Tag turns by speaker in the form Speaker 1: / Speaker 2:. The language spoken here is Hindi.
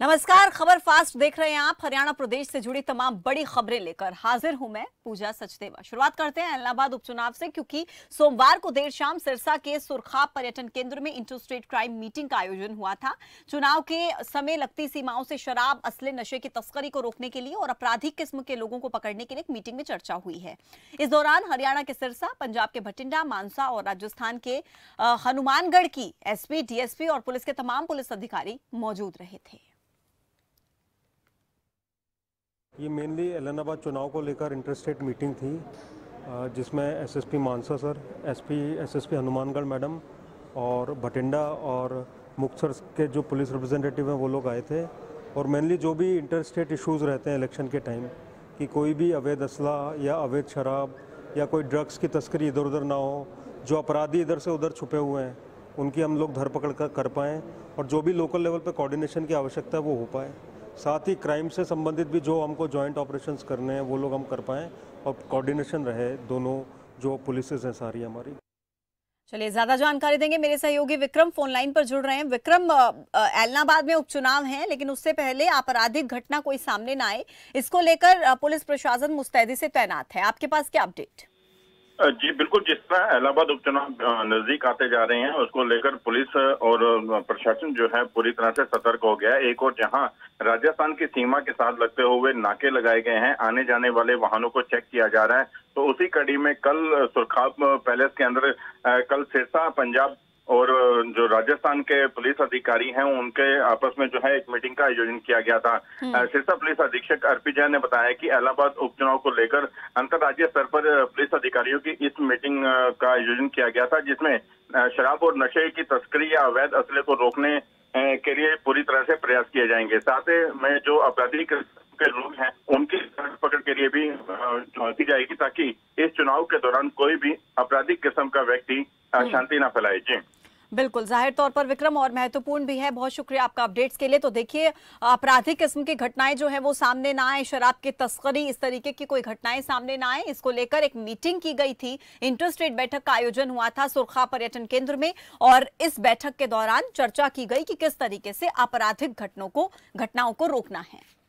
Speaker 1: नमस्कार खबर फास्ट देख रहे हैं आप हरियाणा प्रदेश से जुड़ी तमाम बड़ी खबरें लेकर हाजिर हूं मैं पूजा सचदेवा शुरुआत करते हैं इलाहाबाद उपचुनाव से क्योंकि सोमवार को देर शाम सिरसा के सुरखाब पर्यटन केंद्र में इंटर स्टेट क्राइम मीटिंग का आयोजन हुआ था चुनाव के समय लगती सीमाओं से शराब असले नशे की तस्करी को रोकने के लिए और आपराधिक किस्म के लोगों को पकड़ने के लिए एक मीटिंग में चर्चा हुई है इस दौरान हरियाणा के सिरसा पंजाब के भटिंडा मानसा और राजस्थान के हनुमानगढ़ की एसपी डीएसपी और पुलिस के तमाम पुलिस अधिकारी मौजूद रहे थे
Speaker 2: ये मेनली एलनाबाद चुनाव को लेकर इंटरेस्टेड मीटिंग थी जिसमें SSP Mansa sir SP SSP Hanumangarh madam और भटिंडा और मुक्तसर के जो पुलिस रिप्रेजेंटेटिव हैं वो लोग आए थे और मेनली जो भी इंटरस्टेट इश्यूज़ रहते हैं इलेक्शन के टाइम कि कोई भी अवैध असला या अवैध शराब या कोई ड्रग्स की तस्करी इधर उधर ना हो जो अपराधी इधर से उधर छुपे हुए हैं उनकी हम लोग धरपकड़ कर कर पाएँ और जो भी लोकल लेवल पर कोऑर्डिनेशन की आवश्यकता है वो हो पाए साथ ही क्राइम से संबंधित भी जो हमको जॉइंट ऑपरेशंस करने हैं वो लोग हम कर पाएँ और कोऑर्डिनेशन रहे दोनों जो पुलिस हैं सारी हमारी
Speaker 1: चलिए ज्यादा जानकारी देंगे मेरे सहयोगी विक्रम फोन लाइन पर जुड़ रहे हैं विक्रम एलनाबाद में उपचुनाव है लेकिन उससे पहले आपराधिक घटना कोई सामने ना आए इसको लेकर पुलिस प्रशासन मुस्तैदी से तैनात है आपके पास क्या अपडेट
Speaker 3: जी बिल्कुल जिस तरह इलाहाबाद उपचुनाव नजदीक आते जा रहे हैं उसको लेकर पुलिस और प्रशासन जो है पूरी तरह से सतर्क हो गया है एक और जहां राजस्थान की सीमा के साथ लगते हुए नाके लगाए गए हैं आने जाने वाले वाहनों को चेक किया जा रहा है तो उसी कड़ी में कल सुरखाब पैलेस के अंदर कल सिरसा पंजाब और जो राजस्थान के पुलिस अधिकारी हैं उनके आपस में जो है एक मीटिंग का आयोजन किया गया था हम्म। सिरसा पुलिस अधीक्षक अर्पी जैन ने बताया कि इलाहाबाद उपचुनाव को लेकर अंतर्राज्यीय स्तर पर पुलिस अधिकारियों की इस मीटिंग का आयोजन किया गया था जिसमें शराब और नशे की तस्करी या अवैध असले को रोकने के लिए पूरी तरह से प्रयास किए जाएंगे साथ ही में जो आपराधिक के लोग हैं उनकी पकड़ के लिए भी चुनौती जाएगी ताकि इस चुनाव के दौरान कोई भी आपराधिक किस्म का व्यक्ति हम्म। शांति न फैलाए जी
Speaker 1: बिल्कुल जाहिर तौर पर विक्रम और महत्वपूर्ण भी है बहुत शुक्रिया आपका अपडेट्स के लिए तो देखिए आपराधिक किस्म की घटनाएं जो है वो सामने ना आए शराब की तस्करी इस तरीके की कोई घटनाएं सामने ना आए इसको लेकर एक मीटिंग की गई थी इंटरस्टेट बैठक का आयोजन हुआ था सुरखा पर्यटन केंद्र में और इस बैठक के दौरान चर्चा की गई कि किस तरीके से आपराधिक घटनाओं को घटनाओं को रोकना है